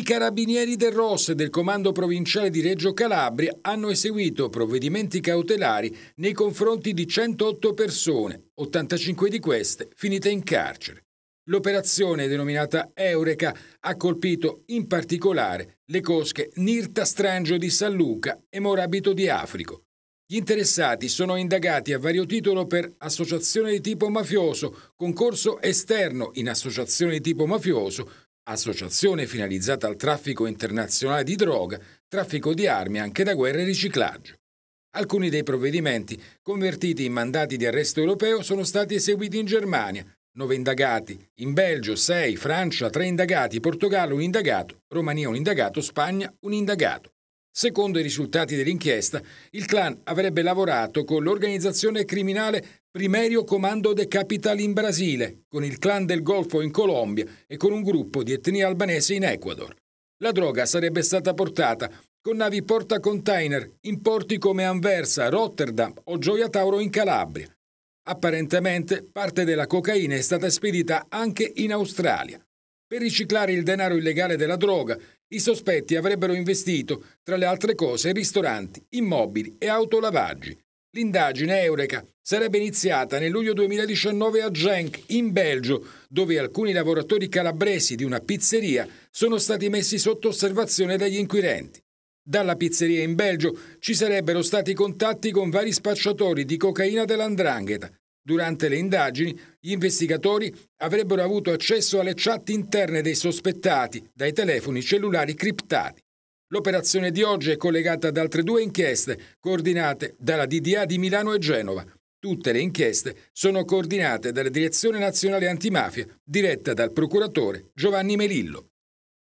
I carabinieri del ROS e del Comando Provinciale di Reggio Calabria hanno eseguito provvedimenti cautelari nei confronti di 108 persone, 85 di queste finite in carcere. L'operazione denominata Eureka ha colpito in particolare le cosche Nirta Strangio di San Luca e Morabito di Africo. Gli interessati sono indagati a vario titolo per associazione di tipo mafioso, concorso esterno in associazione di tipo mafioso, associazione finalizzata al traffico internazionale di droga, traffico di armi anche da guerra e riciclaggio. Alcuni dei provvedimenti convertiti in mandati di arresto europeo sono stati eseguiti in Germania, 9 indagati, in Belgio 6, Francia 3 indagati, Portogallo un indagato, Romania un indagato, Spagna un indagato. Secondo i risultati dell'inchiesta, il clan avrebbe lavorato con l'organizzazione criminale Primerio Comando de Capital in Brasile, con il clan del Golfo in Colombia e con un gruppo di etnia albanese in Ecuador. La droga sarebbe stata portata con navi porta container in porti come Anversa, Rotterdam o Gioia Tauro in Calabria. Apparentemente parte della cocaina è stata spedita anche in Australia. Per riciclare il denaro illegale della droga, i sospetti avrebbero investito, tra le altre cose, ristoranti, immobili e autolavaggi. L'indagine Eureka sarebbe iniziata nel luglio 2019 a Genk, in Belgio, dove alcuni lavoratori calabresi di una pizzeria sono stati messi sotto osservazione dagli inquirenti. Dalla pizzeria in Belgio ci sarebbero stati contatti con vari spacciatori di cocaina dell'andrangheta, Durante le indagini, gli investigatori avrebbero avuto accesso alle chat interne dei sospettati dai telefoni cellulari criptati. L'operazione di oggi è collegata ad altre due inchieste coordinate dalla DDA di Milano e Genova. Tutte le inchieste sono coordinate dalla Direzione Nazionale Antimafia, diretta dal procuratore Giovanni Melillo.